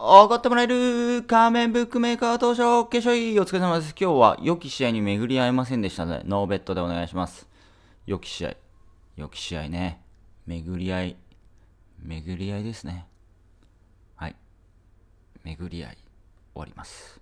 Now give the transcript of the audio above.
おごってもらえる仮面ブックメーカー当初、決勝いいお疲れ様です。今日は良き試合に巡り合えませんでしたので、ノーベットでお願いします。良き試合。良き試合ね。巡り合い。巡り合いですね。はい。巡り合い。終わります。